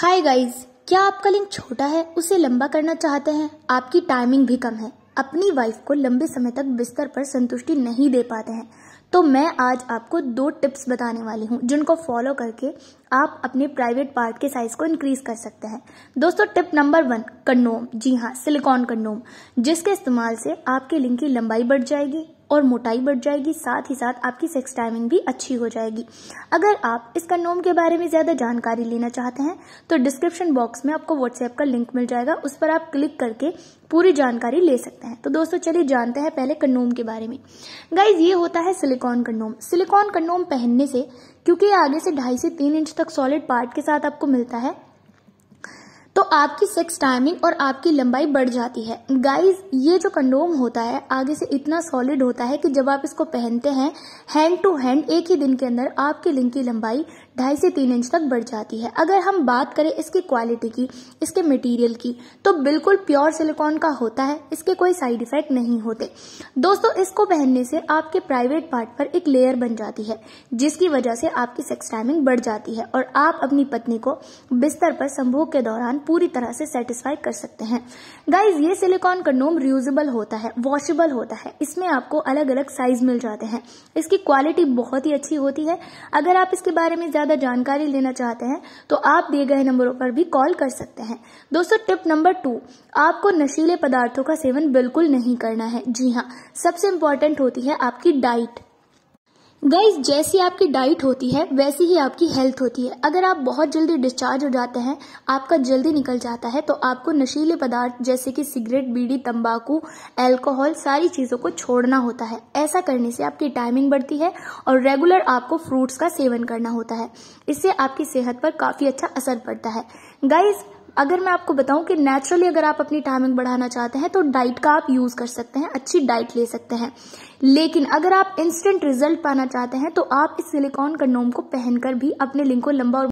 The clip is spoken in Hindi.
हाय गाइज क्या आपका लिंक छोटा है उसे लंबा करना चाहते हैं आपकी टाइमिंग भी कम है अपनी वाइफ को लंबे समय तक बिस्तर पर संतुष्टि नहीं दे पाते हैं तो मैं आज आपको दो टिप्स बताने वाली हूँ जिनको फॉलो करके आप अपने प्राइवेट पार्ट के साइज को इंक्रीज कर सकते हैं दोस्तों टिप नंबर वन कंडोम जी हाँ सिलिकॉन कंडोम जिसके इस्तेमाल से आपके लिंग की लंबाई बढ़ जाएगी और मोटाई बढ़ जाएगी साथ ही साथ आपकी सेक्स टाइमिंग भी अच्छी हो जाएगी अगर आप इस कंडोम के बारे में ज़्यादा जानकारी लेना चाहते हैं तो डिस्क्रिप्शन बॉक्स में आपको व्हाट्सएप का लिंक मिल जाएगा उस पर आप क्लिक करके पूरी जानकारी ले सकते हैं तो दोस्तों चलिए जानते हैं पहले कंडोम के बारे में गाइज ये होता है सिलिकॉन कंडोम सिलिकॉन कंडोम पहनने से क्योंकि आगे से ढाई से तीन इंच तक सॉलिड पार्ट के साथ आपको मिलता है आपकी सेक्स टाइमिंग और आपकी लंबाई बढ़ जाती है गाइस ये जो कंडोम होता है आगे से इतना सॉलिड होता है कि जब आप इसको पहनते हैं हैंड टू हैंड एक ही दिन के अंदर आपकी लिंग की लंबाई ढाई से तीन इंच तक बढ़ जाती है अगर हम बात करें इसकी क्वालिटी की इसके मटेरियल की तो बिल्कुल प्योर सिलिकॉन का होता है इसके कोई साइड इफेक्ट नहीं होते दोस्तों इसको पहनने से आपके प्राइवेट पार्ट पर एक लेयर बन जाती है जिसकी वजह से आपकी सेक्स टाइमिंग बढ़ जाती है और आप अपनी पत्नी को बिस्तर पर संभोग के दौरान पूरी पूरी तरह से सेटिस्फाई कर सकते हैं गाइज ये सिलिकॉन कंडोम रियूजेबल होता है वॉशेबल होता है इसमें आपको अलग अलग साइज मिल जाते हैं इसकी क्वालिटी बहुत ही अच्छी होती है अगर आप इसके बारे में ज्यादा जानकारी लेना चाहते हैं तो आप दिए गए नंबरों पर भी कॉल कर सकते हैं दोस्तों टिप नंबर टू आपको नशीले पदार्थों का सेवन बिल्कुल नहीं करना है जी हाँ सबसे इंपॉर्टेंट होती है आपकी डाइट गाइज जैसी आपकी डाइट होती है वैसी ही आपकी हेल्थ होती है अगर आप बहुत जल्दी डिस्चार्ज हो जाते हैं आपका जल्दी निकल जाता है तो आपको नशीले पदार्थ जैसे कि सिगरेट बीड़ी तंबाकू अल्कोहल सारी चीज़ों को छोड़ना होता है ऐसा करने से आपकी टाइमिंग बढ़ती है और रेगुलर आपको फ्रूट्स का सेवन करना होता है इससे आपकी सेहत पर काफ़ी अच्छा असर पड़ता है गाइज़ अगर मैं आपको बताऊं कि नेचुरली अगर आप अपनी टाइमिंग बढ़ाना चाहते हैं तो डाइट का आप यूज कर सकते हैं अच्छी डाइट ले सकते हैं लेकिन अगर आप इंस्टेंट रिजल्ट पाना चाहते हैं तो आप इस सिलिकॉन कंडोम को पहनकर भी अपने लिंग को लंबा और